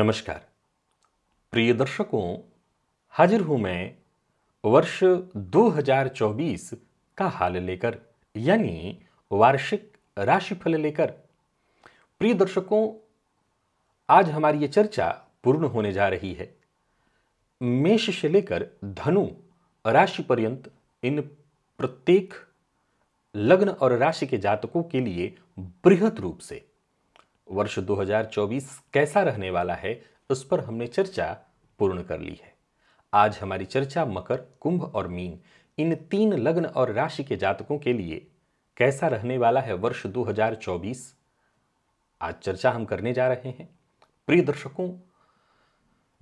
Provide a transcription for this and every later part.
नमस्कार प्रिय दर्शकों हाजिर हूं मैं वर्ष 2024 का हाल लेकर यानी वार्षिक राशिफल लेकर प्रिय दर्शकों आज हमारी ये चर्चा पूर्ण होने जा रही है मेष से लेकर धनु राशि पर्यंत इन प्रत्येक लग्न और राशि के जातकों के लिए बृहद रूप से वर्ष 2024 कैसा रहने वाला है उस पर हमने चर्चा पूर्ण कर ली है आज हमारी चर्चा मकर कुंभ और मीन इन तीन लग्न और राशि के जातकों के लिए कैसा रहने वाला है वर्ष 2024 आज चर्चा हम करने जा रहे हैं प्रिय दर्शकों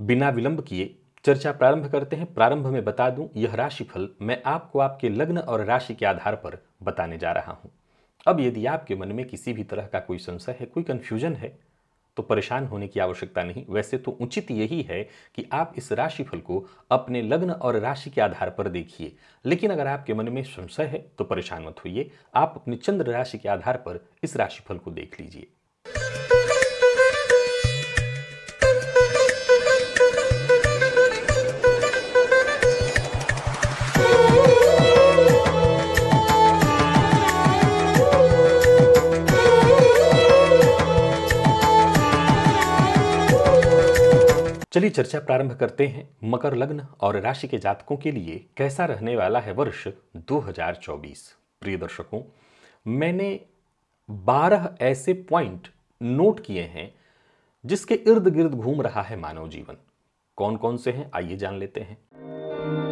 बिना विलंब किए चर्चा प्रारंभ करते हैं प्रारंभ में बता दूं यह राशिफल मैं आपको आपके लग्न और राशि के आधार पर बताने जा रहा हूं अब यदि आपके मन में किसी भी तरह का कोई संशय है कोई कन्फ्यूजन है तो परेशान होने की आवश्यकता नहीं वैसे तो उचित यही है कि आप इस राशिफल को अपने लग्न और राशि के आधार पर देखिए लेकिन अगर आपके मन में संशय है तो परेशान मत होइए आप अपनी चंद्र राशि के आधार पर इस राशिफल को देख लीजिए चलिए चर्चा प्रारंभ करते हैं मकर लग्न और राशि के जातकों के लिए कैसा रहने वाला है वर्ष 2024 प्रिय दर्शकों मैंने 12 ऐसे पॉइंट नोट किए हैं जिसके इर्द गिर्द घूम रहा है मानव जीवन कौन कौन से हैं आइए जान लेते हैं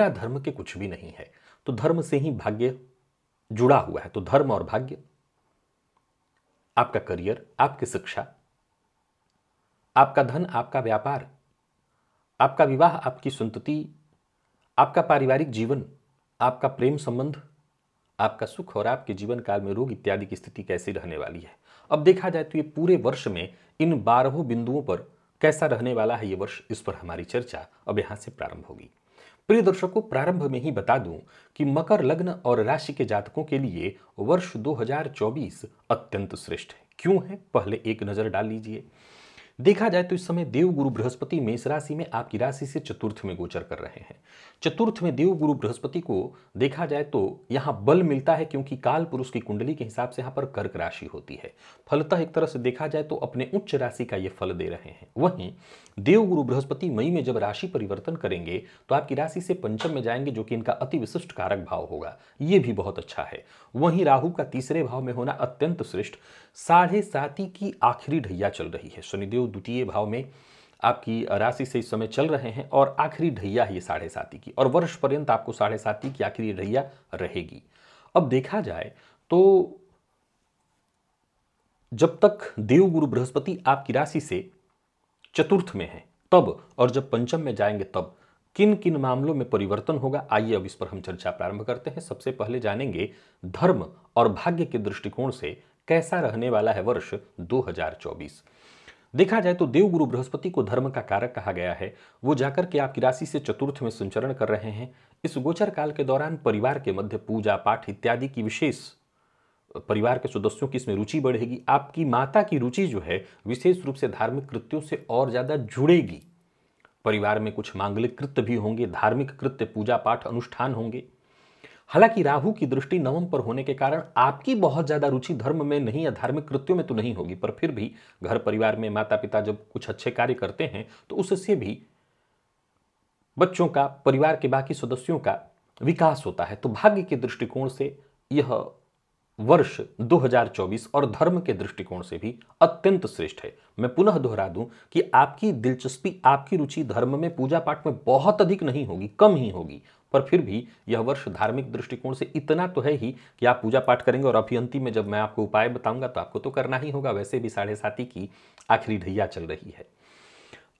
बिना धर्म के कुछ भी नहीं है तो धर्म से ही भाग्य जुड़ा हुआ है तो धर्म और भाग्य आपका करियर आपकी शिक्षा आपका धन आपका व्यापार आपका विवाह आपकी संतति आपका पारिवारिक जीवन आपका प्रेम संबंध आपका सुख और आपके जीवन काल में रोग इत्यादि की स्थिति कैसी रहने वाली है अब देखा जाए तो ये पूरे वर्ष में इन बारहों बिंदुओं पर कैसा रहने वाला है ये वर्ष इस पर हमारी चर्चा अब यहाँ से प्रारंभ होगी प्रिय दर्शकों प्रारंभ में ही बता दूं कि मकर लग्न और राशि के जातकों के लिए वर्ष 2024 अत्यंत श्रेष्ठ है क्यों है पहले एक नजर डाल लीजिए देखा जाए तो इस समय देव गुरु बृहस्पति मेष राशि में आपकी राशि से चतुर्थ में गोचर कर रहे हैं चतुर्थ में देव गुरु बृहस्पति को देखा जाए तो यहाँ बल मिलता है क्योंकि काल पुरुष की कुंडली के हिसाब से यहाँ पर कर्क राशि होती है फलतः एक तरह से देखा जाए तो अपने उच्च राशि का ये फल दे रहे हैं वहीं देव गुरु बृहस्पति मई में जब राशि परिवर्तन करेंगे तो आपकी राशि से पंचम में जाएंगे जो कि इनका अति विशिष्ट कारक भाव होगा ये भी बहुत अच्छा है वहीं राहु का तीसरे भाव में होना अत्यंत श्रेष्ठ साढ़े साती की आखिरी ढैया चल रही है शनिदेव द्वितीय भाव में आपकी राशि से इस समय चल रहे हैं और आखिरी ढैया है ये साढ़े साती की और वर्ष पर्यंत आपको साढ़े साती की आखिरी ढैया रहेगी अब देखा जाए तो जब तक देवगुरु बृहस्पति आपकी राशि से चतुर्थ में है तब और जब पंचम में जाएंगे तब किन किन मामलों में परिवर्तन होगा आइए अब इस पर हम चर्चा प्रारंभ करते हैं सबसे पहले जानेंगे धर्म और भाग्य के दृष्टिकोण से कैसा रहने वाला है वर्ष 2024 देखा जाए तो देव गुरु बृहस्पति को धर्म का कारक कहा गया है वो जाकर के आपकी राशि से चतुर्थ में संचरण कर रहे हैं इस गोचर काल के दौरान परिवार के मध्य पूजा पाठ इत्यादि की विशेष परिवार के सदस्यों की इसमें रुचि बढ़ेगी आपकी माता की रुचि जो है विशेष रूप से धार्मिक कृत्यों से और ज़्यादा जुड़ेगी परिवार में कुछ मांगलिक कृत्य भी होंगे धार्मिक कृत्य पूजा पाठ अनुष्ठान होंगे हालांकि राहु की दृष्टि नवम पर होने के कारण आपकी बहुत ज्यादा रुचि धर्म में नहीं या धार्मिक कृत्यों में तो नहीं होगी पर फिर भी घर परिवार में माता पिता जब कुछ अच्छे कार्य करते हैं तो उससे भी बच्चों का परिवार के बाकी सदस्यों का विकास होता है तो भाग्य के दृष्टिकोण से यह वर्ष 2024 और धर्म के दृष्टिकोण से भी अत्यंत श्रेष्ठ है मैं पुनः दोहरा दूं कि आपकी दिलचस्पी आपकी रुचि धर्म में पूजा पाठ में बहुत अधिक नहीं होगी कम ही होगी पर फिर भी यह वर्ष धार्मिक दृष्टिकोण से इतना तो है ही कि आप पूजा पाठ करेंगे और अभी अंतिम में जब मैं आपको उपाय बताऊंगा तो आपको तो करना ही होगा वैसे भी साढ़े साथी की आखिरी ढैया चल रही है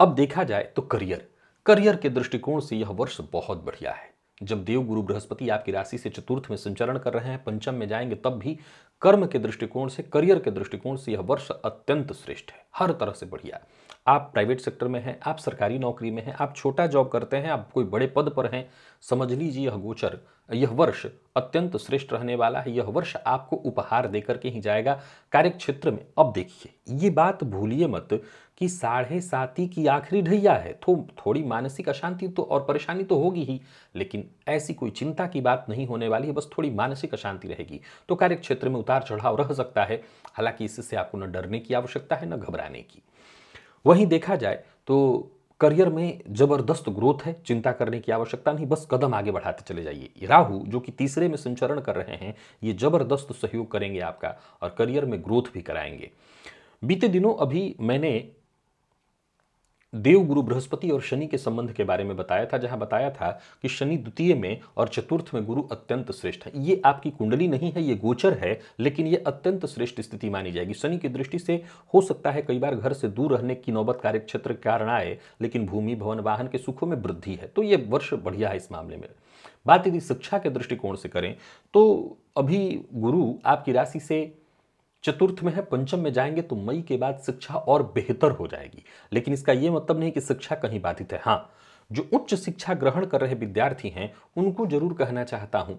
अब देखा जाए तो करियर करियर के दृष्टिकोण से यह वर्ष बहुत बढ़िया है जब देव गुरु बृहस्पति आपकी राशि से चतुर्थ में संचरण कर रहे हैं पंचम में जाएंगे तब भी कर्म के दृष्टिकोण से करियर के दृष्टिकोण से यह वर्ष अत्यंत श्रेष्ठ है हर तरह से बढ़िया आप प्राइवेट सेक्टर में हैं आप सरकारी नौकरी में हैं आप छोटा जॉब करते हैं आप कोई बड़े पद पर हैं समझ लीजिए यह गोचर यह वर्ष अत्यंत श्रेष्ठ रहने वाला है यह वर्ष आपको उपहार देकर के ही जाएगा कार्यक्षेत्र में अब देखिए ये बात भूलिए मत कि साढ़े साती की आखिरी ढैया है तो थोड़ी मानसिक अशांति तो और परेशानी तो होगी ही लेकिन ऐसी कोई चिंता की बात नहीं होने वाली है बस थोड़ी मानसिक अशांति रहेगी तो कार्य क्षेत्र में उतार चढ़ाव रह सकता है हालांकि इससे आपको न डरने की आवश्यकता है न घबराने की वहीं देखा जाए तो करियर में जबरदस्त ग्रोथ है चिंता करने की आवश्यकता नहीं बस कदम आगे बढ़ाते चले जाइए राहु जो कि तीसरे में संचरण कर रहे हैं ये जबरदस्त सहयोग करेंगे आपका और करियर में ग्रोथ भी कराएंगे बीते दिनों अभी मैंने देव गुरु बृहस्पति और शनि के संबंध के बारे में बताया था जहां बताया था कि शनि द्वितीय में और चतुर्थ में गुरु अत्यंत श्रेष्ठ है ये आपकी कुंडली नहीं है ये गोचर है लेकिन ये अत्यंत श्रेष्ठ स्थिति मानी जाएगी शनि की दृष्टि से हो सकता है कई बार घर से दूर रहने की नौबत कार्य क्षेत्र के कारण आए लेकिन भूमि भवन वाहन के सुखों में वृद्धि है तो ये वर्ष बढ़िया है इस मामले में बात यदि शिक्षा के दृष्टिकोण से करें तो अभी गुरु आपकी राशि से चतुर्थ में है पंचम में जाएंगे तो मई के बाद शिक्षा और बेहतर हो जाएगी लेकिन इसका ये मतलब नहीं कि शिक्षा कहीं बाधित है हाँ जो उच्च शिक्षा ग्रहण कर रहे विद्यार्थी हैं उनको जरूर कहना चाहता हूँ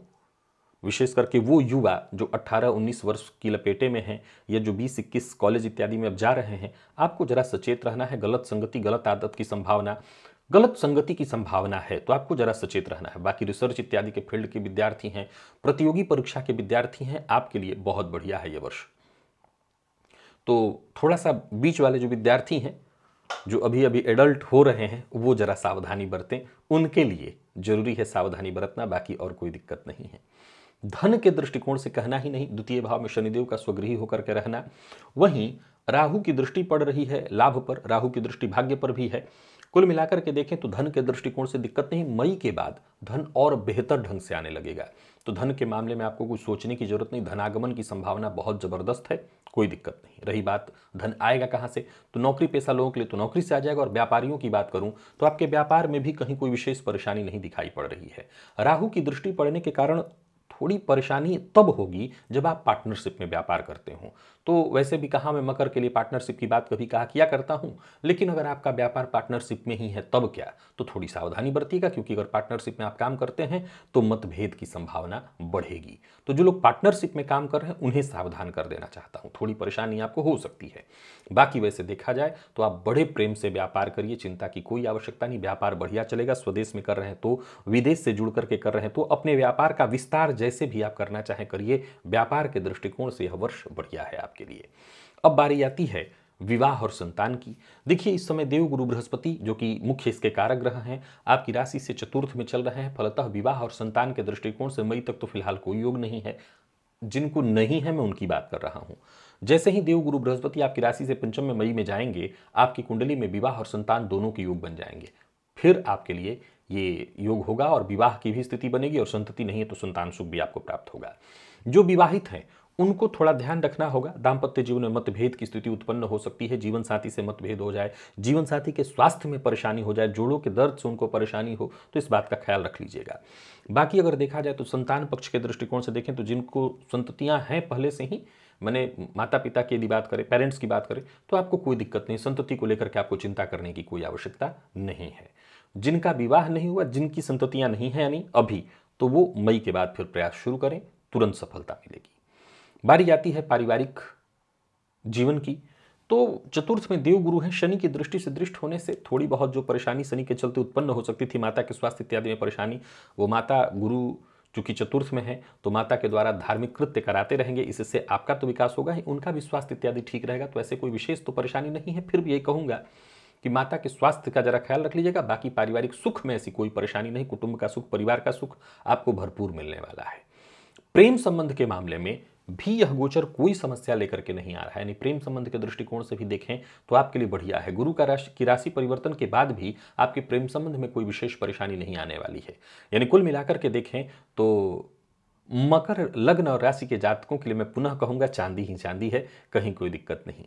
विशेष करके वो युवा जो 18-19 वर्ष की लपेटे में हैं या जो 20-21 कॉलेज इत्यादि में अब जा रहे हैं आपको जरा सचेत रहना है गलत संगति गलत आदत की संभावना गलत संगति की संभावना है तो आपको जरा सचेत रहना है बाकी रिसर्च इत्यादि के फील्ड के विद्यार्थी हैं प्रतियोगी परीक्षा के विद्यार्थी हैं आपके लिए बहुत बढ़िया है ये वर्ष तो थोड़ा सा बीच वाले जो विद्यार्थी हैं जो अभी अभी एडल्ट हो रहे हैं वो ज़रा सावधानी बरतें उनके लिए जरूरी है सावधानी बरतना बाकी और कोई दिक्कत नहीं है धन के दृष्टिकोण से कहना ही नहीं द्वितीय भाव में शनिदेव का स्वगृही होकर के रहना वहीं राहु की दृष्टि पड़ रही है लाभ पर राहु की दृष्टि भाग्य पर भी है कुल मिलाकर के देखें तो धन के दृष्टिकोण से दिक्कत नहीं मई के बाद धन और बेहतर ढंग से आने लगेगा तो धन के मामले में आपको कुछ सोचने की जरूरत नहीं धनागमन की संभावना बहुत ज़बरदस्त है कोई दिक्कत नहीं रही बात धन आएगा कहाँ से तो नौकरी पेशा लोगों के लिए तो नौकरी से आ जाएगा और व्यापारियों की बात करूं तो आपके व्यापार में भी कहीं कोई विशेष परेशानी नहीं दिखाई पड़ रही है राहु की दृष्टि पड़ने के कारण थोड़ी परेशानी तब होगी जब आप पार्टनरशिप में व्यापार करते हो तो वैसे भी कहा मैं मकर के लिए पार्टनरशिप की बात कभी कहा किया करता हूँ लेकिन अगर आपका व्यापार पार्टनरशिप में ही है तब क्या तो थोड़ी सावधानी बरतिएगा क्योंकि अगर पार्टनरशिप में आप काम करते हैं तो मतभेद की संभावना बढ़ेगी तो जो लोग पार्टनरशिप में काम कर रहे हैं उन्हें सावधान कर देना चाहता हूँ थोड़ी परेशानी आपको हो सकती है बाकी वैसे देखा जाए तो आप बड़े प्रेम से व्यापार करिए चिंता की कोई आवश्यकता नहीं व्यापार बढ़िया चलेगा स्वदेश में कर रहे हैं तो विदेश से जुड़ करके कर रहे हैं तो अपने व्यापार का विस्तार जैसे जैसे भी आप करना चाहें करिए व्यापार के दृष्टिकोण से यह वर्ष बढ़िया है आपके लिए अब बारी आती है विवाह और संतान की देखिए इस समय देव गुरु बृहस्पति जो कि मुख्य इसके कारक ग्रह हैं आपकी राशि से चतुर्थ में चल रहे हैं फलतः विवाह और संतान के दृष्टिकोण से मई तक तो फिलहाल कोई योग नहीं है जिनको नहीं है मैं उनकी बात कर रहा हूँ जैसे ही देव गुरु बृहस्पति आपकी राशि से पंचम में मई में जाएंगे आपकी कुंडली में विवाह और संतान दोनों के योग बन जाएंगे फिर आपके लिए ये योग होगा और विवाह की भी स्थिति बनेगी और संतति नहीं है तो संतान सुख भी आपको प्राप्त होगा जो विवाहित हैं उनको थोड़ा ध्यान रखना होगा दाम्पत्य जीवन में मतभेद की स्थिति उत्पन्न हो सकती है जीवन साथी से मतभेद हो जाए जीवन साथी के स्वास्थ्य में परेशानी हो जाए जोड़ों के दर्द से उनको परेशानी हो तो इस बात का ख्याल रख लीजिएगा बाकी अगर देखा जाए तो संतान पक्ष के दृष्टिकोण से देखें तो जिनको संततियाँ हैं पहले से ही मैंने माता पिता की यदि बात करें पेरेंट्स की बात करें तो आपको कोई दिक्कत नहीं संतति को लेकर के आपको चिंता करने की कोई आवश्यकता नहीं है जिनका विवाह नहीं हुआ जिनकी संततियां नहीं है यानी अभी तो वो मई के बाद फिर प्रयास शुरू करें तुरंत सफलता मिलेगी बारी आती है पारिवारिक जीवन की तो चतुर्थ में देव गुरु हैं शनि की दृष्टि से दृष्ट होने से थोड़ी बहुत जो परेशानी शनि के चलते उत्पन्न हो सकती थी माता के स्वास्थ्य इत्यादि में परेशानी वो माता गुरु चूंकि चतुर्थ में है तो माता के द्वारा धार्मिक कृत्य कराते रहेंगे इससे आपका तो विकास होगा ही उनका भी स्वास्थ्य इत्यादि ठीक रहेगा तो ऐसे कोई विशेष तो परेशानी नहीं है फिर भी ये कहूँगा कि माता के स्वास्थ्य का जरा ख्याल रख लीजिएगा बाकी पारिवारिक सुख में ऐसी कोई परेशानी नहीं कुटुंब का सुख परिवार का सुख आपको भरपूर मिलने वाला है प्रेम संबंध के मामले में भी यह गोचर कोई समस्या लेकर के नहीं आ रहा है यानी प्रेम संबंध के दृष्टिकोण से भी देखें तो आपके लिए बढ़िया है गुरु का राशि की राशि परिवर्तन के बाद भी आपके प्रेम संबंध में कोई विशेष परेशानी नहीं आने वाली है यानी कुल मिलाकर के देखें तो मकर लग्न और राशि के जातकों के लिए मैं पुनः कहूँगा चांदी ही चांदी है कहीं कोई दिक्कत नहीं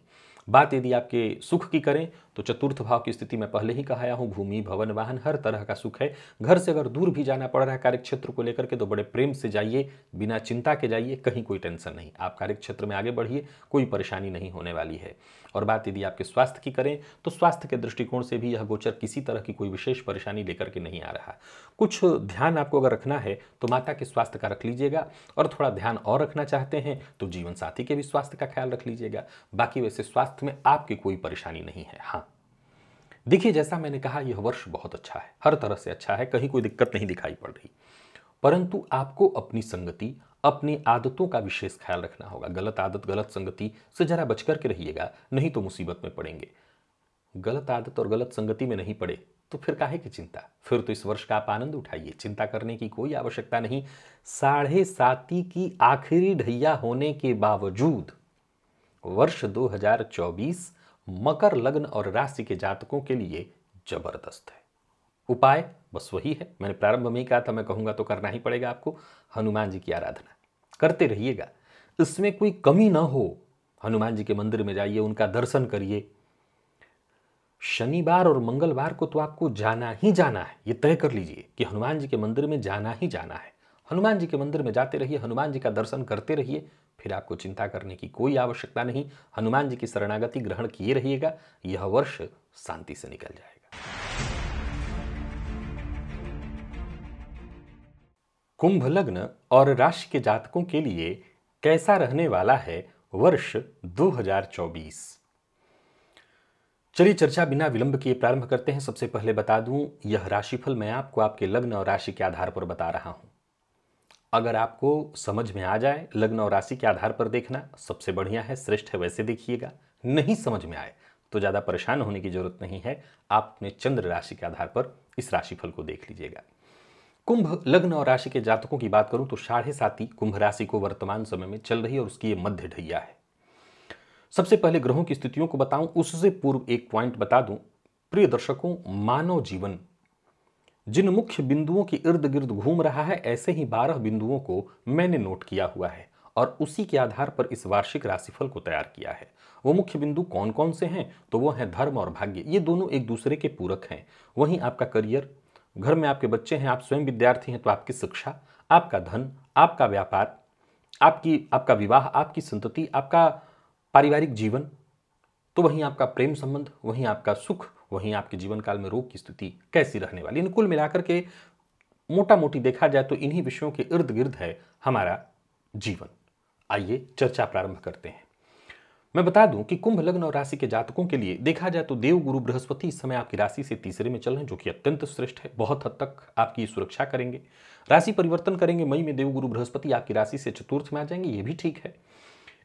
बात यदि आपके सुख की करें तो चतुर्थ भाव की स्थिति में पहले ही कहाया हूँ भूमि भवन वाहन हर तरह का सुख है घर से अगर दूर भी जाना पड़ रहा है कार्यक्षेत्र को लेकर के तो बड़े प्रेम से जाइए बिना चिंता के जाइए कहीं कोई टेंशन नहीं आप कार्यक्षेत्र में आगे बढ़िए कोई परेशानी नहीं होने वाली है और बात यदि आपके स्वास्थ्य की करें तो स्वास्थ्य के दृष्टिकोण से भी यह गोचर किसी तरह की कोई विशेष परेशानी लेकर के नहीं आ रहा कुछ ध्यान आपको अगर रखना है तो माता के स्वास्थ्य का रख लीजिएगा और थोड़ा ध्यान और रखना चाहते हैं तो जीवन साथी के भी स्वास्थ्य का ख्याल रख लीजिएगा बाकी वैसे स्वास्थ्य में आपकी कोई परेशानी नहीं है हाँ देखिए जैसा मैंने कहा यह वर्ष बहुत अच्छा है हर तरह से अच्छा है कहीं कोई दिक्कत नहीं दिखाई पड़ रही परंतु आपको अपनी संगति अपनी आदतों का विशेष ख्याल रखना होगा गलत आदत गलत संगति से जरा बच करके रहिएगा नहीं तो मुसीबत में पड़ेंगे गलत आदत और गलत संगति में नहीं पड़े तो फिर काहे की चिंता फिर तो इस वर्ष का आप आनंद उठाइए चिंता करने की कोई आवश्यकता नहीं साढ़े साती की आखिरी ढैया होने के बावजूद वर्ष 2024 मकर लग्न और राशि के जातकों के लिए जबरदस्त है उपाय बस वही है मैंने प्रारंभ में ही कहा था मैं कहूंगा तो करना ही पड़ेगा आपको हनुमान जी की आराधना करते रहिएगा इसमें कोई कमी ना हो हनुमान जी के मंदिर में जाइए उनका दर्शन करिए शनिवार और मंगलवार को तो आपको जाना ही जाना है ये तय कर लीजिए कि हनुमान जी के मंदिर में जाना ही जाना है हनुमान जी के मंदिर में जाते रहिए हनुमान जी का दर्शन करते रहिए फिर आपको चिंता करने की कोई आवश्यकता नहीं हनुमान जी की शरणागति ग्रहण किए रहिएगा यह वर्ष शांति से निकल जाएगा कुंभ लग्न और राशि के जातकों के लिए कैसा रहने वाला है वर्ष 2024 चलिए चर्चा बिना विलंब किए प्रारंभ करते हैं सबसे पहले बता दूं यह राशिफल मैं आपको आपके लग्न और राशि के आधार पर बता रहा हूं अगर आपको समझ में आ जाए लग्न और राशि के आधार पर देखना सबसे बढ़िया है श्रेष्ठ है वैसे देखिएगा नहीं समझ में आए तो ज़्यादा परेशान होने की जरूरत नहीं है आप अपने चंद्र राशि के आधार पर इस राशिफल को देख लीजिएगा कुंभ लग्न और राशि के जातकों की बात करूं तो साढ़े साती कुंभ राशि को वर्तमान समय में चल रही है और उसकी ये मध्य ढैया है सबसे पहले ग्रहों की स्थितियों को बताऊं उससे पूर्व एक पॉइंट बता दूं प्रिय दर्शकों मानव जीवन जिन मुख्य बिंदुओं के इर्द गिर्द घूम रहा है ऐसे ही बारह बिंदुओं को मैंने नोट किया हुआ है और उसी के आधार पर इस वार्षिक राशिफल को तैयार किया है वो मुख्य बिंदु कौन कौन से हैं तो वो हैं धर्म और भाग्य ये दोनों एक दूसरे के पूरक हैं वहीं आपका करियर घर में आपके बच्चे हैं आप स्वयं विद्यार्थी हैं तो आपकी शिक्षा आपका धन आपका व्यापार आपकी आपका विवाह आपकी संतति आपका पारिवारिक जीवन तो वहीं आपका प्रेम संबंध वहीं आपका सुख वहीं आपके जीवन काल में रोग की स्थिति कैसी रहने वाली इन कुल मिलाकर के मोटा मोटी देखा जाए तो इन्हीं विषयों के इर्द गिर्द है हमारा जीवन आइए चर्चा प्रारंभ करते हैं मैं बता दूं कि कुंभ लग्न और राशि के जातकों के लिए देखा जाए तो देव गुरु बृहस्पति इस समय आपकी राशि से तीसरे में चल रहे हैं जो कि अत्यंत श्रेष्ठ है बहुत हद तक आपकी सुरक्षा करेंगे राशि परिवर्तन करेंगे मई में देव गुरु बृहस्पति आपकी राशि से चतुर्थ में आ जाएंगे ये भी ठीक है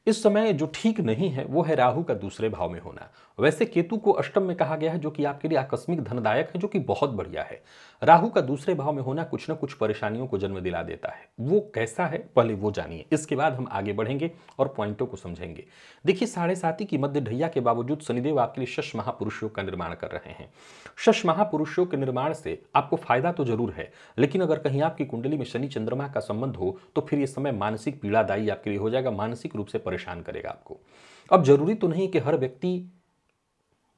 इस समय जो ठीक नहीं है वो है राहु का दूसरे भाव में होना वैसे केतु को अष्टम में कहा गया है जो कि आपके लिए आकस्मिक धनदायक है जो कि बहुत बढ़िया है राहु का दूसरे भाव में होना कुछ ना कुछ परेशानियों को जन्म दिला देता है वो कैसा है पहले वो जानिए इसके बाद हम आगे बढ़ेंगे और पॉइंटों को समझेंगे देखिए साढ़े साथी की मध्य ढैया के बावजूद शनिदेव आपके लिए शश महापुरुषों का निर्माण कर रहे हैं शश महापुरुषों के निर्माण से आपको फायदा तो जरूर है लेकिन अगर कहीं आपकी कुंडली में शनि चंद्रमा का संबंध हो तो फिर यह समय मानसिक पीड़ादायी आपके लिए हो जाएगा मानसिक रूप से परेशान करेगा आपको अब जरूरी तो नहीं कि हर व्यक्ति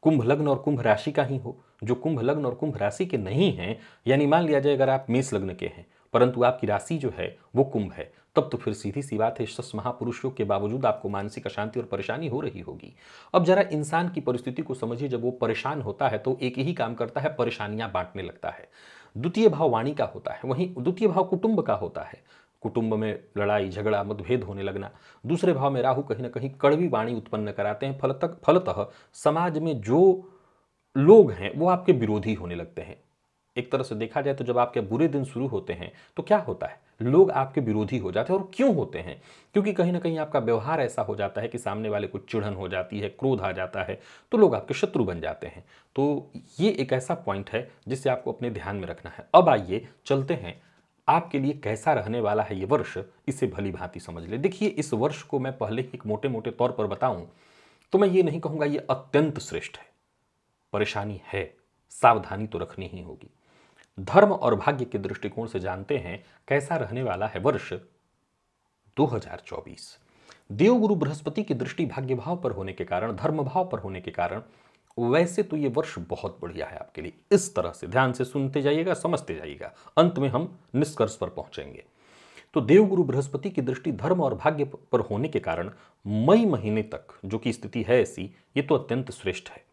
कुंभ लग्न और कुंभ राशि का ही हो जो कुंभ लग्न और कुंभ राशि के नहीं हैं यानी मान लिया जाए अगर आप मेष लग्न के हैं परंतु आपकी राशि जो है वो कुंभ है तब तो फिर सीधी सी बात है सस महापुरुषों के बावजूद आपको मानसिक अशांति और परेशानी हो रही होगी अब जरा इंसान की परिस्थिति को समझिए जब वो परेशान होता है तो एक ही काम करता है परेशानियां बांटने लगता है द्वितीय भाव वाणी का होता है वहीं द्वितीय भाव कुटुंब का होता है कुटुंब में लड़ाई झगड़ा मतभेद होने लगना दूसरे भाव में राहु कहीं ना कहीं कड़वी वाणी उत्पन्न कराते हैं फलत फलतः समाज में जो लोग हैं वो आपके विरोधी होने लगते हैं एक तरह से देखा जाए तो जब आपके बुरे दिन शुरू होते हैं तो क्या होता है लोग आपके विरोधी हो जाते हैं और क्यों होते हैं क्योंकि कहीं ना कहीं आपका व्यवहार ऐसा हो जाता है कि सामने वाले को चिढ़न हो जाती है क्रोध आ जाता है तो लोग आपके शत्रु बन जाते हैं तो ये एक ऐसा पॉइंट है जिसे आपको अपने ध्यान में रखना है अब आइए चलते हैं आपके लिए कैसा रहने वाला है ये वर्ष इसे भली भांति समझ ले देखिए इस वर्ष को मैं पहले ही एक मोटे मोटे तौर पर बताऊं तो मैं ये नहीं कहूंगा ये अत्यंत श्रेष्ठ है परेशानी है सावधानी तो रखनी ही होगी धर्म और भाग्य के दृष्टिकोण से जानते हैं कैसा रहने वाला है वर्ष 2024 देवगुरु बृहस्पति की दृष्टि भाग्य भाव पर होने के कारण धर्म भाव पर होने के कारण वैसे तो ये वर्ष बहुत बढ़िया है आपके लिए इस तरह से ध्यान से सुनते जाइएगा समझते जाइएगा अंत में हम निष्कर्ष पर पहुंचेंगे तो देवगुरु बृहस्पति की दृष्टि धर्म और भाग्य पर होने के कारण मई महीने तक जो कि स्थिति है ऐसी ये तो अत्यंत श्रेष्ठ है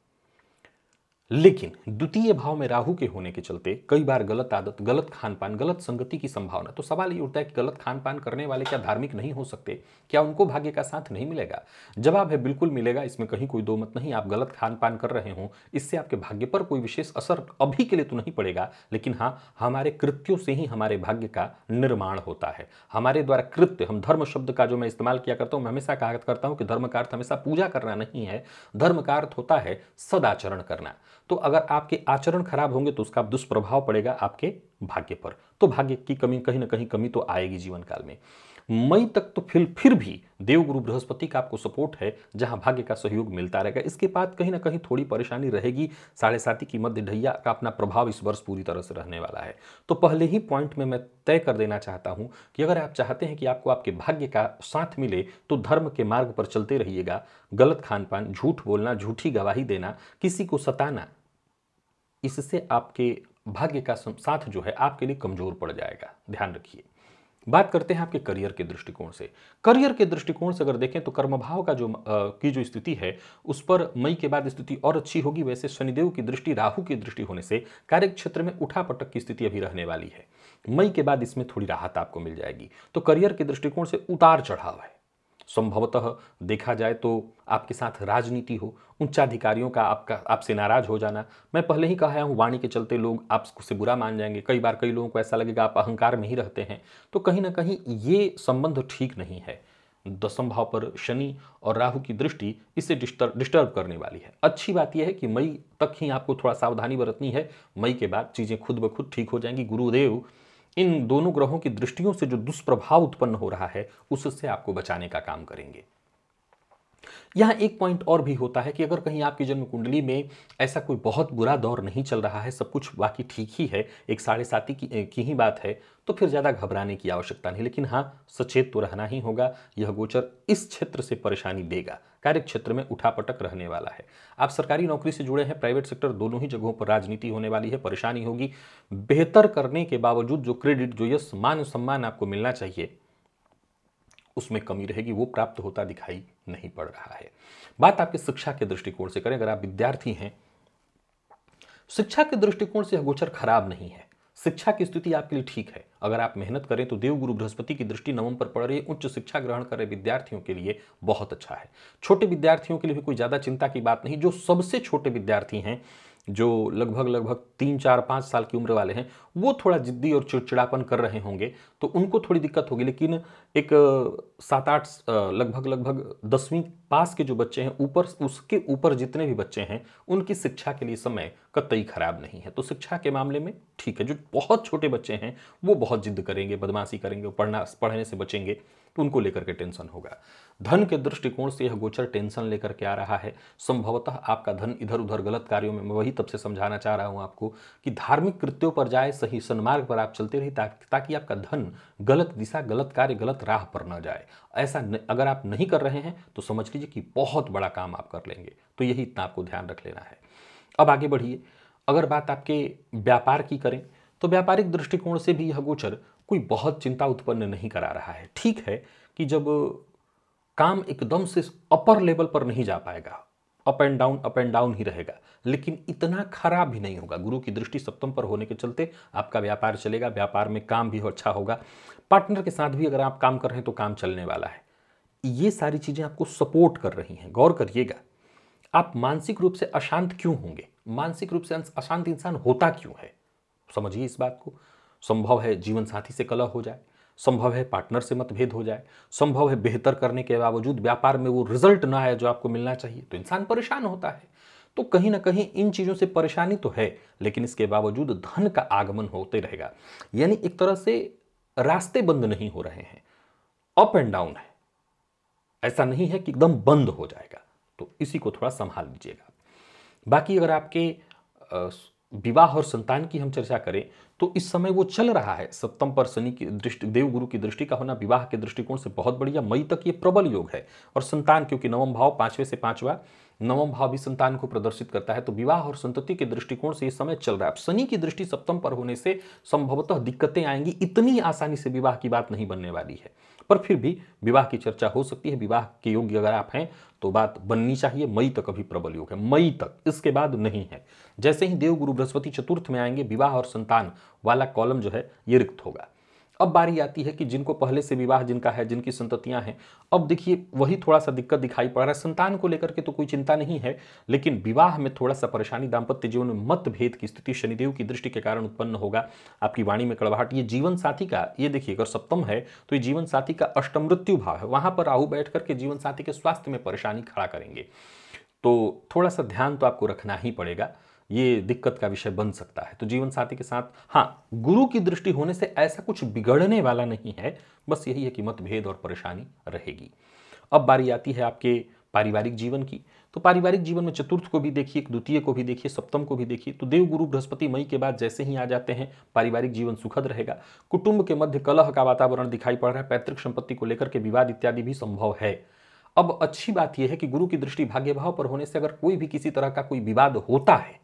लेकिन द्वितीय भाव में राहु के होने के चलते कई बार गलत आदत गलत खान पान गलत संगति की संभावना तो सवाल ये उठता है कि गलत खान पान करने वाले क्या धार्मिक नहीं हो सकते क्या उनको भाग्य का साथ नहीं मिलेगा जवाब है बिल्कुल मिलेगा इसमें कहीं कोई दो मत नहीं आप गलत खान पान कर रहे हो इससे आपके भाग्य पर कोई विशेष असर अभी के लिए तो नहीं पड़ेगा लेकिन हाँ हमारे कृत्यों से ही हमारे भाग्य का निर्माण होता है हमारे द्वारा कृत्य हम धर्म शब्द का जो मैं इस्तेमाल किया करता हूँ मैं हमेशा कहा करता हूँ कि धर्म का अर्थ हमेशा पूजा करना नहीं है धर्म का अर्थ होता है सदाचरण करना तो अगर आपके आचरण खराब होंगे तो उसका दुष्प्रभाव पड़ेगा आपके भाग्य पर तो भाग्य की कमी कहीं ना कहीं कमी तो आएगी जीवन काल में मई तक तो फिर फिर भी देवगुरु बृहस्पति का आपको सपोर्ट है जहां भाग्य का सहयोग मिलता रहेगा इसके बाद कहीं ना कहीं थोड़ी परेशानी रहेगी साढ़े साथी की मध्य ढैया का अपना प्रभाव इस वर्ष पूरी तरह से रहने वाला है तो पहले ही पॉइंट में मैं तय कर देना चाहता हूं कि अगर आप चाहते हैं कि आपको आपके भाग्य का साथ मिले तो धर्म के मार्ग पर चलते रहिएगा गलत खान पान झूठ बोलना झूठी गवाही देना किसी को सताना इससे आपके भाग्य का साथ जो है आपके लिए कमजोर पड़ जाएगा ध्यान रखिए बात करते हैं आपके करियर के दृष्टिकोण से करियर के दृष्टिकोण से अगर देखें तो कर्मभाव का जो आ, की जो स्थिति है उस पर मई के बाद स्थिति और अच्छी होगी वैसे शनिदेव की दृष्टि राहु की दृष्टि होने से कार्य क्षेत्र में उठा पटक की स्थिति अभी रहने वाली है मई के बाद इसमें थोड़ी राहत आपको मिल जाएगी तो करियर के दृष्टिकोण से उतार चढ़ाव है संभवतः देखा जाए तो आपके साथ राजनीति हो उच्चाधिकारियों का आपका आपसे नाराज हो जाना मैं पहले ही कहा हूँ वाणी के चलते लोग आपसे बुरा मान जाएंगे कई बार कई लोगों को ऐसा लगेगा आप अहंकार में ही रहते हैं तो कहीं ना कहीं ये संबंध ठीक नहीं है दसम भाव पर शनि और राहु की दृष्टि इसे डिस्टर्ब डिस्टर्ब करने वाली है अच्छी बात यह है कि मई तक ही आपको थोड़ा सावधानी बरतनी है मई के बाद चीज़ें खुद ब खुद ठीक हो जाएंगी गुरुदेव इन दोनों ग्रहों की दृष्टियों से जो दुष्प्रभाव उत्पन्न हो रहा है उससे आपको बचाने का काम करेंगे यहां एक पॉइंट और भी होता है कि अगर कहीं आपकी जन्म कुंडली में ऐसा कोई बहुत बुरा दौर नहीं चल रहा है सब कुछ बाकी ठीक ही है एक साढ़े साथी की, की ही बात है तो फिर ज़्यादा घबराने की आवश्यकता नहीं लेकिन हाँ सचेत तो रहना ही होगा यह गोचर इस क्षेत्र से परेशानी देगा कार्य क्षेत्र में उठापटक रहने वाला है आप सरकारी नौकरी से जुड़े हैं प्राइवेट सेक्टर दोनों ही जगहों पर राजनीति होने वाली है परेशानी होगी बेहतर करने के बावजूद जो क्रेडिट जो यश मान सम्मान आपको मिलना चाहिए उसमें कमी रहेगी वो प्राप्त होता दिखाई नहीं पड़ रहा है बात आपके शिक्षा के दृष्टिकोण से करें अगर आप विद्यार्थी हैं शिक्षा के दृष्टिकोण से गोचर खराब नहीं है शिक्षा की स्थिति आपके लिए ठीक है अगर आप मेहनत करें तो देवगुरु बृहस्पति की दृष्टि नवम पर पड़ रही उच्च शिक्षा ग्रहण कर रहे विद्यार्थियों के लिए बहुत अच्छा है छोटे विद्यार्थियों के लिए भी कोई ज़्यादा चिंता की बात नहीं जो सबसे छोटे विद्यार्थी हैं जो लगभग लगभग तीन चार पाँच साल की उम्र वाले हैं वो थोड़ा जिद्दी और चिड़चिड़ापन कर रहे होंगे तो उनको थोड़ी दिक्कत होगी लेकिन एक सात आठ लगभग लगभग दसवीं पास के जो बच्चे हैं ऊपर उसके ऊपर जितने भी बच्चे हैं उनकी शिक्षा के लिए समय कतई खराब नहीं है तो शिक्षा के मामले में ठीक है जो बहुत छोटे बच्चे हैं वो बहुत जिद्द करेंगे बदमाशी करेंगे पढ़ना पढ़ने से बचेंगे उनको लेकर के टेंशन होगा धन के दृष्टिकोण से यह गोचर टेंशन लेकर के आ रहा है संभवतः आपका धन इधर उधर गलत कार्यों में मैं वही तब से समझाना चाह रहा हूं आपको कि धार्मिक कृत्यों पर जाए सही सन्मार्ग पर आप चलते रहिए ताकि आपका धन गलत दिशा गलत कार्य गलत राह पर न जाए ऐसा न, अगर आप नहीं कर रहे हैं तो समझ लीजिए कि बहुत बड़ा काम आप कर लेंगे तो यही इतना आपको ध्यान रख लेना है अब आगे बढ़िए अगर बात आपके व्यापार की करें तो व्यापारिक दृष्टिकोण से भी यह गोचर कोई बहुत चिंता उत्पन्न नहीं करा रहा है ठीक है कि जब काम एकदम से अपर लेवल पर नहीं जा पाएगा up and down up and down ही रहेगा लेकिन इतना खराब भी नहीं होगा गुरु की दृष्टि सप्तम पर होने के चलते आपका व्यापार चलेगा व्यापार में काम भी अच्छा होगा पार्टनर के साथ भी अगर आप काम कर रहे हैं तो काम चलने वाला है ये सारी चीज़ें आपको सपोर्ट कर रही हैं गौर करिएगा आप मानसिक रूप से अशांत क्यों होंगे मानसिक रूप से अशांत इंसान होता क्यों है समझिए इस बात को संभव है जीवन साथी से कलह हो जाए संभव है पार्टनर से मतभेद हो जाए संभव है बेहतर करने के बावजूद व्यापार में वो रिजल्ट ना आए जो आपको मिलना चाहिए तो इंसान परेशान होता है तो कहीं ना कहीं इन चीज़ों से परेशानी तो है लेकिन इसके बावजूद धन का आगमन होते रहेगा यानी एक तरह से रास्ते बंद नहीं हो रहे हैं अप एंड डाउन है ऐसा नहीं है कि एकदम बंद हो जाएगा तो इसी को थोड़ा संभाल लीजिएगा बाकी अगर आपके विवाह और संतान की हम चर्चा करें तो इस समय वो चल रहा है सप्तम पर शनि की दृष्टि देवगुरु की दृष्टि का होना विवाह के दृष्टिकोण से बहुत बढ़िया मई तक ये प्रबल योग है और संतान क्योंकि नवम भाव पांचवें से पांचवा नवम भाव भी संतान को प्रदर्शित करता है तो विवाह और संतति के दृष्टिकोण से ये समय चल रहा है अब शनि की दृष्टि सप्तम पर होने से संभवतः दिक्कतें आएंगी इतनी आसानी से विवाह की बात नहीं बनने वाली है पर फिर भी विवाह की चर्चा हो सकती है विवाह के योग्य अगर आप हैं तो बात बननी चाहिए मई तक अभी प्रबल योग है मई तक इसके बाद नहीं है जैसे ही देवगुरु बृहस्पति चतुर्थ में आएंगे विवाह और संतान वाला कॉलम जो है ये रिक्त होगा अब बारी आती है कि जिनको पहले से विवाह जिनका है जिनकी संततियां हैं अब देखिए वही थोड़ा सा दिक्कत दिखाई पड़ रहा है संतान को लेकर के तो कोई चिंता नहीं है लेकिन विवाह में थोड़ा सा परेशानी दाम्पत्य जीवन में मतभेद की स्थिति शनिदेव की दृष्टि के कारण उत्पन्न होगा आपकी वाणी में कड़वाहट ये जीवन साथी का ये देखिए अगर सप्तम है तो ये जीवन साथी का अष्टमृत्यु भाव है वहां पर राहु बैठ करके जीवन साथी के स्वास्थ्य में परेशानी खड़ा करेंगे तो थोड़ा सा ध्यान तो आपको रखना ही पड़ेगा ये दिक्कत का विषय बन सकता है तो जीवन साथी के साथ हाँ गुरु की दृष्टि होने से ऐसा कुछ बिगड़ने वाला नहीं है बस यही है कि मतभेद और परेशानी रहेगी अब बारी आती है आपके पारिवारिक जीवन की तो पारिवारिक जीवन में चतुर्थ को भी देखिए द्वितीय को भी देखिए सप्तम को भी देखिए तो देव गुरु बृहस्पति मई के बाद जैसे ही आ जाते हैं पारिवारिक जीवन सुखद रहेगा कुटुंब के मध्य कलह का वातावरण दिखाई पड़ रहा है पैतृक संपत्ति को लेकर के विवाद इत्यादि भी संभव है अब अच्छी बात यह है कि गुरु की दृष्टि भाग्य भाव पर होने से अगर कोई भी किसी तरह का कोई विवाद होता है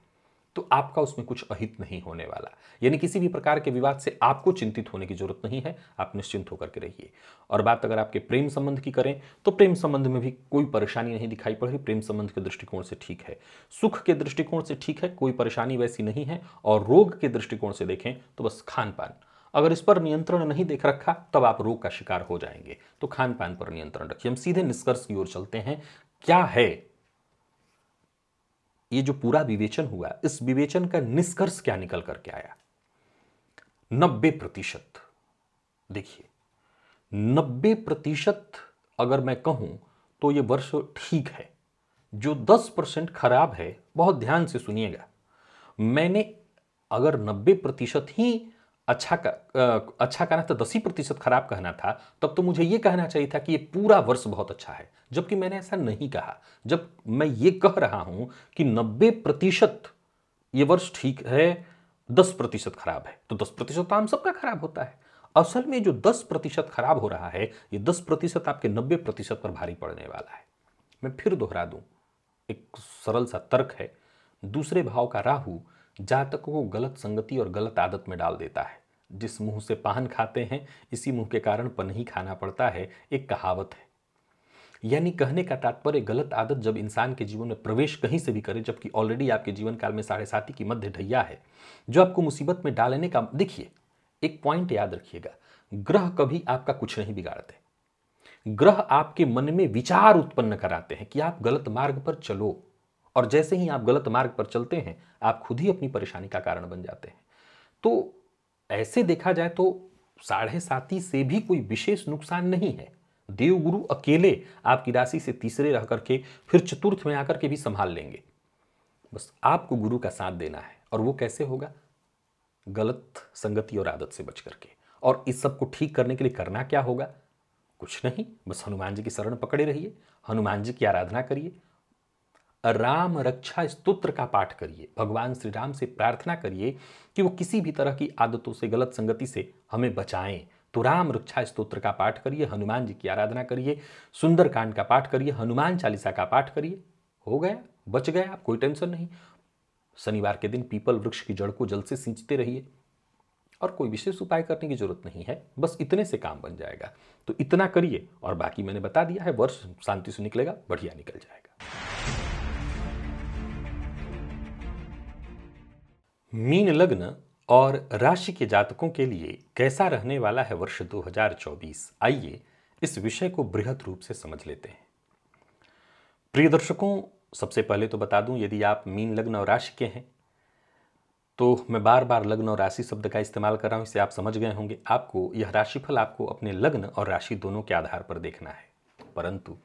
तो आपका उसमें कुछ अहित नहीं होने वाला यानी किसी भी प्रकार के विवाद से आपको चिंतित होने की जरूरत नहीं है आप निश्चिंत होकर के रहिए और बात अगर आपके प्रेम संबंध की करें तो प्रेम संबंध में भी कोई परेशानी नहीं दिखाई पड़ रही प्रेम संबंध के दृष्टिकोण से ठीक है सुख के दृष्टिकोण से ठीक है कोई परेशानी वैसी नहीं है और रोग के दृष्टिकोण से देखें तो बस खान पान अगर इस पर नियंत्रण नहीं देख रखा तब आप रोग का शिकार हो जाएंगे तो खान पान पर नियंत्रण रखिए हम सीधे निष्कर्ष की ओर चलते हैं क्या है ये जो पूरा विवेचन हुआ इस विवेचन का निष्कर्ष क्या निकल करके आया नब्बे प्रतिशत देखिए नब्बे प्रतिशत अगर मैं कहूं तो ये वर्ष ठीक है जो दस परसेंट खराब है बहुत ध्यान से सुनिएगा मैंने अगर नब्बे प्रतिशत ही अच्छा का अच्छा कहना था दसी प्रतिशत खराब कहना था तब तो मुझे ये कहना चाहिए था कि ये पूरा वर्ष बहुत अच्छा है जबकि मैंने ऐसा नहीं कहा जब मैं ये कह रहा हूँ कि नब्बे प्रतिशत ये वर्ष ठीक है दस प्रतिशत खराब है तो दस प्रतिशत तो हम सबका खराब होता है असल में जो दस प्रतिशत खराब हो रहा है ये दस प्रतिशत आपके नब्बे प्रतिशत पर भारी पड़ने वाला है मैं फिर दोहरा दूं एक सरल सा तर्क है दूसरे भाव का राहु जातकों को गलत संगति और गलत आदत में डाल देता है जिस मुंह से पान खाते हैं इसी मुंह के कारण ही खाना पड़ता है एक कहावत है यानी कहने का तात्पर्य गलत आदत जब इंसान के जीवन में प्रवेश कहीं से भी करे जबकि ऑलरेडी आपके जीवन काल में साढ़े साथी की मध्य ढैया है जो आपको मुसीबत में डालने का देखिए एक पॉइंट याद रखिएगा ग्रह कभी आपका कुछ नहीं बिगाड़ते ग्रह आपके मन में विचार उत्पन्न कराते हैं कि आप गलत मार्ग पर चलो और जैसे ही आप गलत मार्ग पर चलते हैं आप खुद ही अपनी परेशानी का कारण बन जाते हैं तो ऐसे देखा जाए तो साढ़े साथी से भी कोई विशेष नुकसान नहीं है देवगुरु अकेले आपकी राशि से तीसरे रह करके फिर चतुर्थ में आकर के भी संभाल लेंगे बस आपको गुरु का साथ देना है और वो कैसे होगा गलत संगति और आदत से बच करके और इस सब को ठीक करने के लिए करना क्या होगा कुछ नहीं बस हनुमान जी की शरण पकड़े रहिए हनुमान जी की आराधना करिए राम रक्षा स्तोत्र का पाठ करिए भगवान श्री राम से प्रार्थना करिए कि वो किसी भी तरह की आदतों से गलत संगति से हमें बचाएं तो राम रक्षा स्तोत्र का पाठ करिए हनुमान जी की आराधना करिए सुंदरकांड का पाठ करिए हनुमान चालीसा का पाठ करिए हो गया बच गया आप कोई टेंशन नहीं शनिवार के दिन पीपल वृक्ष की जड़ को जल से सींचते रहिए और कोई विशेष उपाय करने की जरूरत नहीं है बस इतने से काम बन जाएगा तो इतना करिए और बाकी मैंने बता दिया है वर्ष शांति से निकलेगा बढ़िया निकल जाएगा मीन लग्न और राशि के जातकों के लिए कैसा रहने वाला है वर्ष 2024 आइए इस विषय को बृहद रूप से समझ लेते हैं प्रिय दर्शकों सबसे पहले तो बता दूं यदि आप मीन लग्न और राशि के हैं तो मैं बार बार लग्न और राशि शब्द का इस्तेमाल कर रहा हूं इसे आप समझ गए होंगे आपको यह राशिफल आपको अपने लग्न और राशि दोनों के आधार पर देखना है परंतु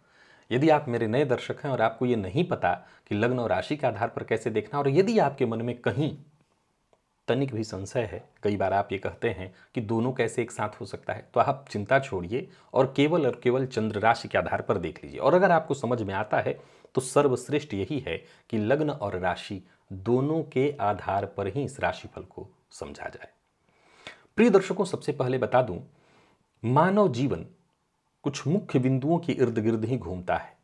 यदि आप मेरे नए दर्शक हैं और आपको ये नहीं पता कि लग्न और राशि के आधार पर कैसे देखना और यदि आपके मन में कहीं तनिक भी संशय है कई बार आप ये कहते हैं कि दोनों कैसे एक साथ हो सकता है तो आप चिंता छोड़िए और केवल और केवल चंद्र राशि के आधार पर देख लीजिए और अगर आपको समझ में आता है तो सर्वश्रेष्ठ यही है कि लग्न और राशि दोनों के आधार पर ही इस राशिफल को समझा जाए प्रिय दर्शकों सबसे पहले बता दूं मानव जीवन कुछ मुख्य बिंदुओं के इर्द गिर्द ही घूमता है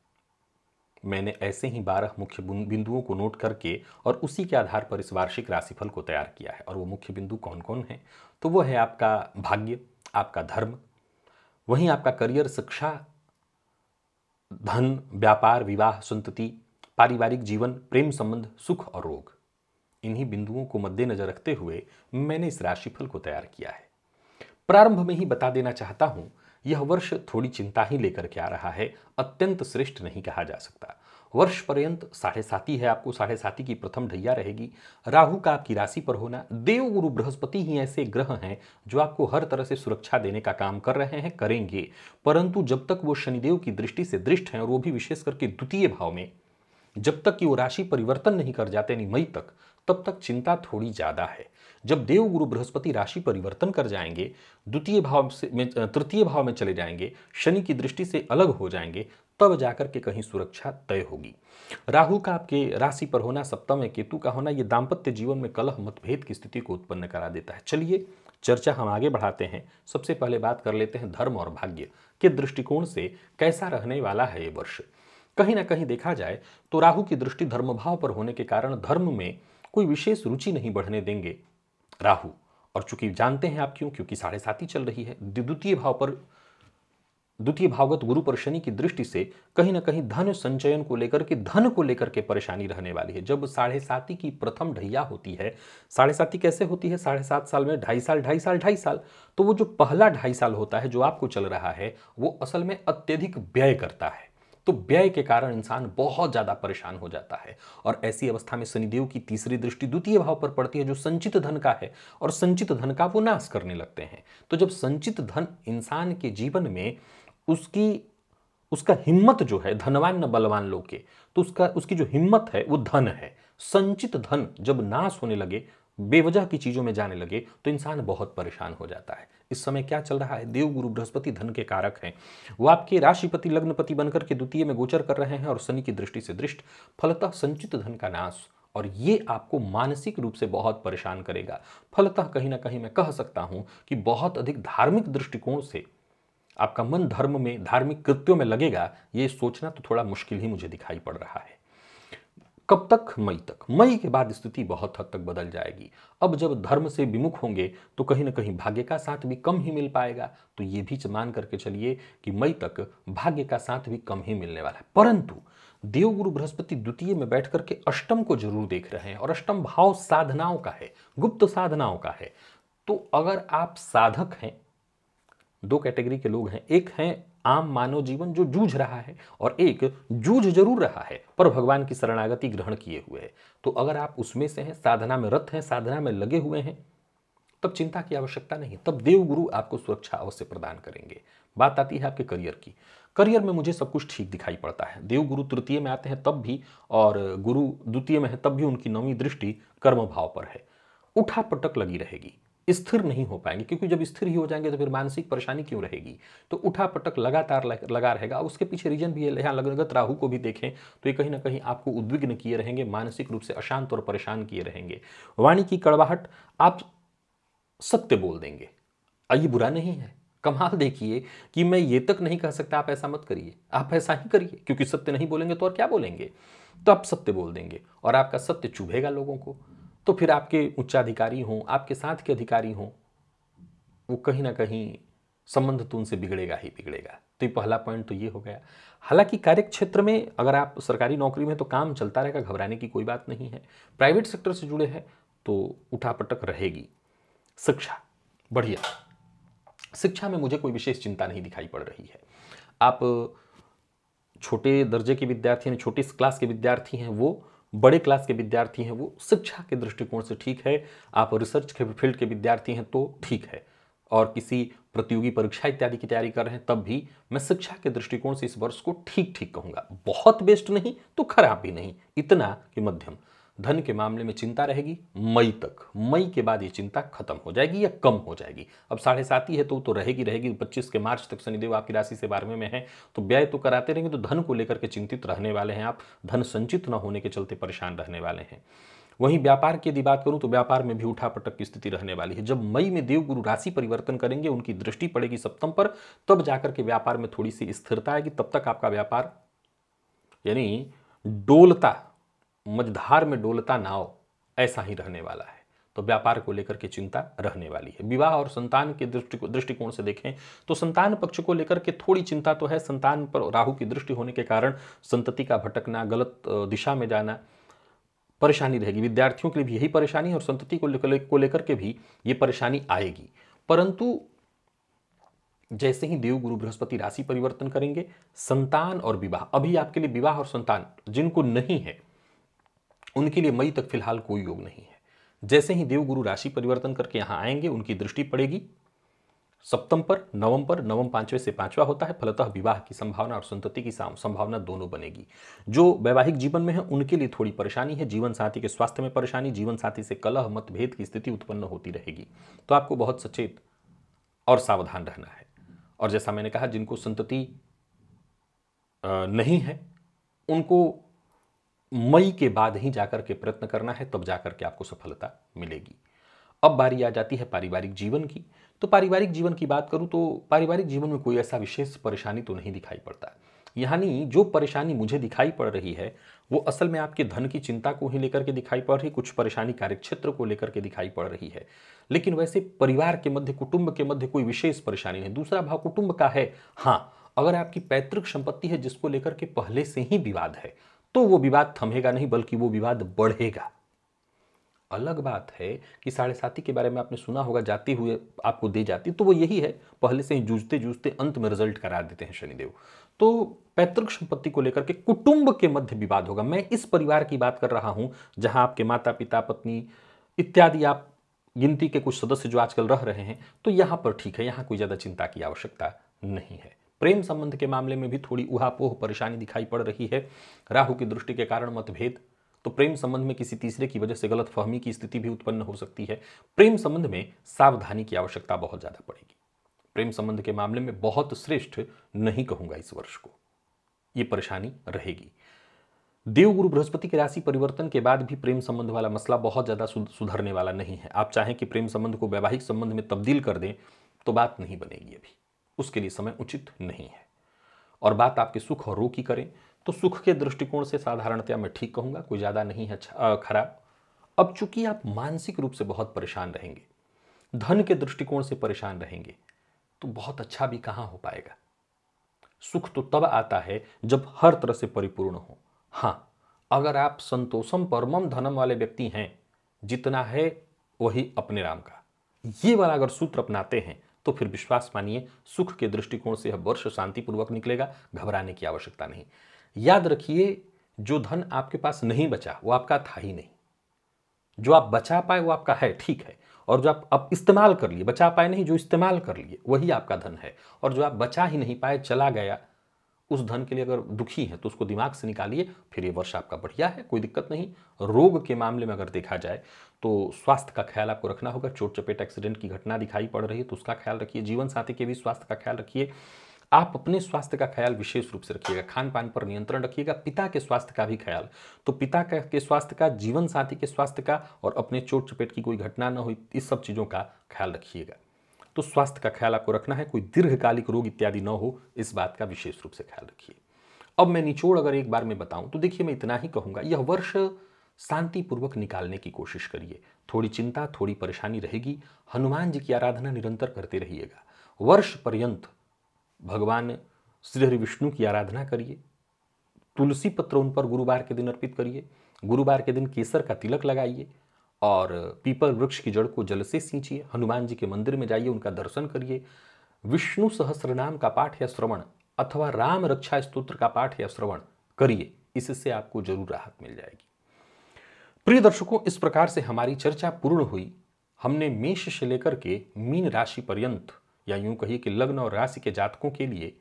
मैंने ऐसे ही बारह मुख्य बिंदुओं को नोट करके और उसी के आधार पर इस वार्षिक राशिफल को तैयार किया है और वो मुख्य बिंदु कौन कौन है तो वो है आपका भाग्य आपका धर्म वहीं आपका करियर शिक्षा धन व्यापार विवाह संतति पारिवारिक जीवन प्रेम संबंध सुख और रोग इन्हीं बिंदुओं को मद्देनजर रखते हुए मैंने इस राशिफल को तैयार किया है प्रारंभ में ही बता देना चाहता हूं यह वर्ष थोड़ी चिंता ही लेकर के आ रहा है अत्यंत श्रेष्ठ नहीं कहा जा सकता वर्ष पर्यंत साढ़े साथी है आपको साढ़े साथी की प्रथम ढैया रहेगी राहु का आपकी राशि पर होना देव गुरु बृहस्पति ही ऐसे ग्रह हैं जो आपको हर तरह से सुरक्षा देने का काम कर रहे हैं करेंगे परंतु जब तक वो शनिदेव की दृष्टि से दृष्ट हैं और वो भी विशेष करके द्वितीय भाव में जब तक कि वो राशि परिवर्तन नहीं कर जाते नहीं मई तक तब तक चिंता थोड़ी ज़्यादा है जब देव गुरु बृहस्पति राशि परिवर्तन कर जाएंगे द्वितीय भाव से में तृतीय भाव में चले जाएंगे शनि की दृष्टि से अलग हो जाएंगे तब जाकर के कहीं सुरक्षा तय होगी राहु का आपके राशि पर होना सप्तम में केतु का होना ये दाम्पत्य जीवन में कलह मतभेद की स्थिति को उत्पन्न करा देता है चलिए चर्चा हम आगे बढ़ाते हैं सबसे पहले बात कर लेते हैं धर्म और भाग्य के दृष्टिकोण से कैसा रहने वाला है ये वर्ष कहीं ना कहीं देखा जाए तो राहु की दृष्टि धर्मभाव पर होने के कारण धर्म में कोई विशेष रुचि नहीं बढ़ने देंगे राहु और चूंकि जानते हैं आप क्यों क्योंकि साढ़े सात ही चल रही है द्वितीय भाव पर द्वितीय भावगत गुरु पर शनि की दृष्टि से कहीं ना कहीं धन संचयन को लेकर के धन को लेकर के परेशानी रहने वाली है जब साढ़े साती की प्रथम ढैया होती है साढ़े साती कैसे होती है साढ़े सात साल में ढाई साल ढाई साल ढाई साल तो वो जो पहला ढाई साल होता है जो आपको चल रहा है वो असल में अत्यधिक व्यय करता है तो व्यय के कारण इंसान बहुत ज़्यादा परेशान हो जाता है और ऐसी अवस्था में शनिदेव की तीसरी दृष्टि द्वितीय भाव पर पड़ती है जो संचित धन का है और संचित धन का वो नाश करने लगते हैं तो जब संचित धन इंसान के जीवन में उसकी उसका हिम्मत जो है धनवान न बलवान लोग के तो उसका उसकी जो हिम्मत है वो धन है संचित धन जब नाश होने लगे बेवजह की चीज़ों में जाने लगे तो इंसान बहुत परेशान हो जाता है इस समय क्या चल रहा है देव गुरु बृहस्पति धन के कारक हैं वो आपके राशिपति लग्नपति बनकर के द्वितीय में गोचर कर रहे हैं और शनि की दृष्टि से दृष्ट फलतः संचित धन का नाश और ये आपको मानसिक रूप से बहुत परेशान करेगा फलतः कहीं ना कहीं मैं कह सकता हूँ कि बहुत अधिक धार्मिक दृष्टिकोण से आपका मन धर्म में धार्मिक कृत्यों में लगेगा ये सोचना तो थोड़ा मुश्किल ही मुझे दिखाई पड़ रहा है कब तक मई तक मई के बाद स्थिति बहुत हद तक बदल जाएगी अब जब धर्म से विमुख होंगे तो कहीं ना कहीं भाग्य का साथ भी कम ही मिल पाएगा तो ये भी मान करके चलिए कि मई तक भाग्य का साथ भी कम ही मिलने वाला है परंतु देवगुरु बृहस्पति द्वितीय में बैठ करके अष्टम को जरूर देख रहे हैं और अष्टम भाव साधनाओं का है गुप्त साधनाओं का है तो अगर आप साधक हैं दो कैटेगरी के लोग हैं एक हैं आम मानव जीवन जो जूझ रहा है और एक जूझ जरूर रहा है पर भगवान की शरणागति ग्रहण किए हुए है तो अगर आप उसमें से हैं साधना में रत हैं साधना में लगे हुए हैं तब चिंता की आवश्यकता नहीं तब देवगुरु आपको सुरक्षा अवश्य प्रदान करेंगे बात आती है आपके करियर की करियर में मुझे सब कुछ ठीक दिखाई पड़ता है देवगुरु तृतीय में आते हैं तब भी और गुरु द्वितीय में है तब भी उनकी नवी दृष्टि कर्म भाव पर है उठा पटक लगी रहेगी स्थिर नहीं हो पाएंगे क्योंकि जब स्थिर ही हो जाएंगे तो फिर मानसिक परेशानी क्यों रहेगी तो उठा पटक लगातार लगा रहेगा उसके पीछे रीजन भी है यहाँ लगत राहु को भी देखें तो ये कहीं ना कहीं आपको उद्विग्न किए रहेंगे मानसिक रूप से अशांत और परेशान किए रहेंगे वाणी की कड़वाहट आप सत्य बोल देंगे ये बुरा नहीं है कमाल देखिए कि मैं ये तक नहीं कह सकता आप ऐसा मत करिए आप ऐसा ही करिए क्योंकि सत्य नहीं बोलेंगे तो और क्या बोलेंगे तो आप सत्य बोल देंगे और आपका सत्य चुभेगा लोगों को तो फिर आपके उच्चाधिकारी हों आपके साथ के अधिकारी हों वो कहीं ना कहीं संबंध तो उनसे बिगड़ेगा ही बिगड़ेगा तो ये पहला पॉइंट तो ये हो गया हालांकि कार्य क्षेत्र में अगर आप सरकारी नौकरी में तो काम चलता रहेगा घबराने की कोई बात नहीं है प्राइवेट सेक्टर से जुड़े हैं तो उठापटक रहेगी शिक्षा बढ़िया शिक्षा में मुझे कोई विशेष चिंता नहीं दिखाई पड़ रही है आप छोटे दर्जे के विद्यार्थी हैं छोटी क्लास के विद्यार्थी हैं वो बड़े क्लास के विद्यार्थी हैं वो शिक्षा के दृष्टिकोण से ठीक है आप रिसर्च के फील्ड के विद्यार्थी हैं तो ठीक है और किसी प्रतियोगी परीक्षा इत्यादि की तैयारी कर रहे हैं तब भी मैं शिक्षा के दृष्टिकोण से इस वर्ष को ठीक ठीक कहूँगा बहुत बेस्ट नहीं तो खराब भी नहीं इतना कि मध्यम धन के मामले में चिंता रहेगी मई तक मई के बाद ये चिंता खत्म हो जाएगी या कम हो जाएगी अब साढ़े सात ही है तो तो रहेगी रहेगी पच्चीस के मार्च तक शनिदेव आपकी राशि से बारहवें में है तो व्यय तो कराते रहेंगे तो धन को लेकर के चिंतित रहने वाले हैं आप धन संचित न होने के चलते परेशान रहने वाले हैं वहीं व्यापार की यदि बात करूं तो व्यापार में भी उठापटक की स्थिति रहने वाली है जब मई में देव गुरु राशि परिवर्तन करेंगे उनकी दृष्टि पड़ेगी सप्तम पर तब जाकर के व्यापार में थोड़ी सी स्थिरता आएगी तब तक आपका व्यापार यानी डोलता मझधार में डोलता नाव ऐसा ही रहने वाला है तो व्यापार को लेकर के चिंता रहने वाली है विवाह और संतान के दृष्टि दृष्टिकोण से देखें तो संतान पक्ष को लेकर के थोड़ी चिंता तो है संतान पर राहु की दृष्टि होने के कारण संतति का भटकना गलत दिशा में जाना परेशानी रहेगी विद्यार्थियों के लिए भी यही परेशानी है और संतति को लेकर को लेकर के भी ये परेशानी आएगी परंतु जैसे ही देव गुरु बृहस्पति राशि परिवर्तन करेंगे संतान और विवाह अभी आपके लिए विवाह और संतान जिनको नहीं है उनके लिए मई तक फिलहाल कोई योग नहीं है जैसे ही देवगुरु राशि परिवर्तन करके यहाँ आएंगे उनकी दृष्टि पड़ेगी सप्तम पर नवम पर नवम पांचवें से पांचवा होता है फलतः विवाह की संभावना और संतति की संभावना दोनों बनेगी जो वैवाहिक जीवन में है उनके लिए थोड़ी परेशानी है जीवन साथी के स्वास्थ्य में परेशानी जीवन साथी से कलह मतभेद की स्थिति उत्पन्न होती रहेगी तो आपको बहुत सचेत और सावधान रहना है और जैसा मैंने कहा जिनको संतति नहीं है उनको मई के बाद ही जाकर के प्रयत्न करना है तब जाकर के आपको सफलता मिलेगी अब बारी आ जाती है पारिवारिक जीवन की तो पारिवारिक जीवन की बात करूँ तो पारिवारिक जीवन में कोई ऐसा विशेष परेशानी तो नहीं दिखाई पड़ता यानी जो परेशानी मुझे दिखाई पड़ रही है वो असल में आपके धन की चिंता को ही लेकर के दिखाई पड़ रही कुछ परेशानी कार्यक्षेत्र को लेकर के दिखाई पड़ रही है लेकिन वैसे परिवार के मध्य कुटुंब के मध्य कोई विशेष परेशानी नहीं दूसरा भाव कुटुंब का है हाँ अगर आपकी पैतृक संपत्ति है जिसको लेकर के पहले से ही विवाद है तो वो विवाद थमेगा नहीं बल्कि वो विवाद बढ़ेगा अलग बात है कि साढ़े साथी के बारे में आपने सुना होगा जाते हुए आपको दे जाती तो वो यही है पहले से ही जूझते जूझते अंत में रिजल्ट करा देते हैं शनिदेव तो पैतृक संपत्ति को लेकर के कुटुंब के मध्य विवाद होगा मैं इस परिवार की बात कर रहा हूं जहां आपके माता पिता पत्नी इत्यादि आप गिनती के कुछ सदस्य जो आजकल रह रहे हैं तो यहां पर ठीक है यहां कोई ज़्यादा चिंता की आवश्यकता नहीं है प्रेम संबंध के मामले में भी थोड़ी उहापोह परेशानी दिखाई पड़ रही है राहु की दृष्टि के कारण मतभेद तो प्रेम संबंध में किसी तीसरे की वजह से गलत फहमी की स्थिति भी उत्पन्न हो सकती है प्रेम संबंध में सावधानी की आवश्यकता बहुत ज़्यादा पड़ेगी प्रेम संबंध के मामले में बहुत श्रेष्ठ नहीं कहूंगा इस वर्ष को ये परेशानी रहेगी देवगुरु बृहस्पति के राशि परिवर्तन के बाद भी प्रेम संबंध वाला मसला बहुत ज़्यादा सुधरने वाला नहीं है आप चाहें कि प्रेम संबंध को वैवाहिक संबंध में तब्दील कर दें तो बात नहीं बनेगी अभी उसके लिए समय उचित नहीं है और बात आपके सुख और रोग की करें तो सुख के दृष्टिकोण से साधारणतया मैं ठीक कहूंगा कोई ज़्यादा नहीं है अच्छा, खराब अब चूंकि आप मानसिक रूप से बहुत परेशान रहेंगे धन के दृष्टिकोण से परेशान रहेंगे तो बहुत अच्छा भी कहां हो पाएगा सुख तो तब आता है जब हर तरह से परिपूर्ण हो हां अगर आप संतोषम परमम धनम वाले व्यक्ति हैं जितना है वही अपने राम का ये वाला अगर सूत्र अपनाते हैं तो फिर विश्वास मानिए सुख के दृष्टिकोण से यह वर्ष शांतिपूर्वक निकलेगा घबराने की आवश्यकता नहीं याद रखिए जो धन आपके पास नहीं बचा वो आपका था ही नहीं जो आप बचा पाए वो आपका है ठीक है और जो आप अब इस्तेमाल कर लिए बचा पाए नहीं जो इस्तेमाल कर लिए वही आपका धन है और जो आप बचा ही नहीं पाए चला गया उस धन के लिए अगर दुखी है तो उसको दिमाग से निकालिए फिर ये वर्ष आपका बढ़िया है कोई दिक्कत नहीं रोग के मामले में अगर देखा जाए तो स्वास्थ्य का ख्याल आपको रखना होगा चोट चपेट एक्सीडेंट की घटना दिखाई पड़ रही है तो उसका ख्याल रखिए जीवन साथी के भी स्वास्थ्य का ख्याल रखिए आप अपने स्वास्थ्य का ख्याल विशेष रूप से रखिएगा खान पान पर नियंत्रण रखिएगा पिता के स्वास्थ्य का भी ख्याल तो पिता का के स्वास्थ्य का जीवन साथी के स्वास्थ्य का और अपने चोट चपेट की कोई घटना न हो इस सब चीज़ों का ख्याल रखिएगा तो स्वास्थ्य का ख्याल आपको रखना है कोई दीर्घकालिक रोग इत्यादि न हो इस बात का विशेष रूप से ख्याल रखिए अब मैं निचोड़ अगर एक बार में बताऊं तो देखिए मैं इतना ही कहूंगा यह वर्ष शांतिपूर्वक निकालने की कोशिश करिए थोड़ी चिंता थोड़ी परेशानी रहेगी हनुमान जी की आराधना निरंतर करते रहिएगा वर्ष पर्यंत भगवान श्रीहरि विष्णु की आराधना करिए तुलसी पत्र उन पर गुरुवार के दिन अर्पित करिए गुरुवार के दिन केसर का तिलक लगाइए और पीपल वृक्ष की जड़ को जल से सींचिए हनुमान जी के मंदिर में जाइए उनका दर्शन करिए विष्णु नाम का पाठ या श्रवण अथवा राम रक्षा स्तोत्र का पाठ या श्रवण करिए इससे आपको जरूर राहत मिल जाएगी प्रिय दर्शकों इस प्रकार से हमारी चर्चा पूर्ण हुई हमने मेष से लेकर के मीन राशि पर्यंत या यूं कहिए कि लग्न और राशि के जातकों के लिए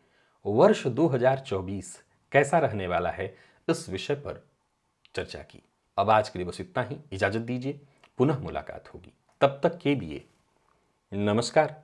वर्ष 2024 कैसा रहने वाला है इस विषय पर चर्चा की अब आज के लिए बस इतना ही इजाजत दीजिए पुनः मुलाकात होगी तब तक के लिए नमस्कार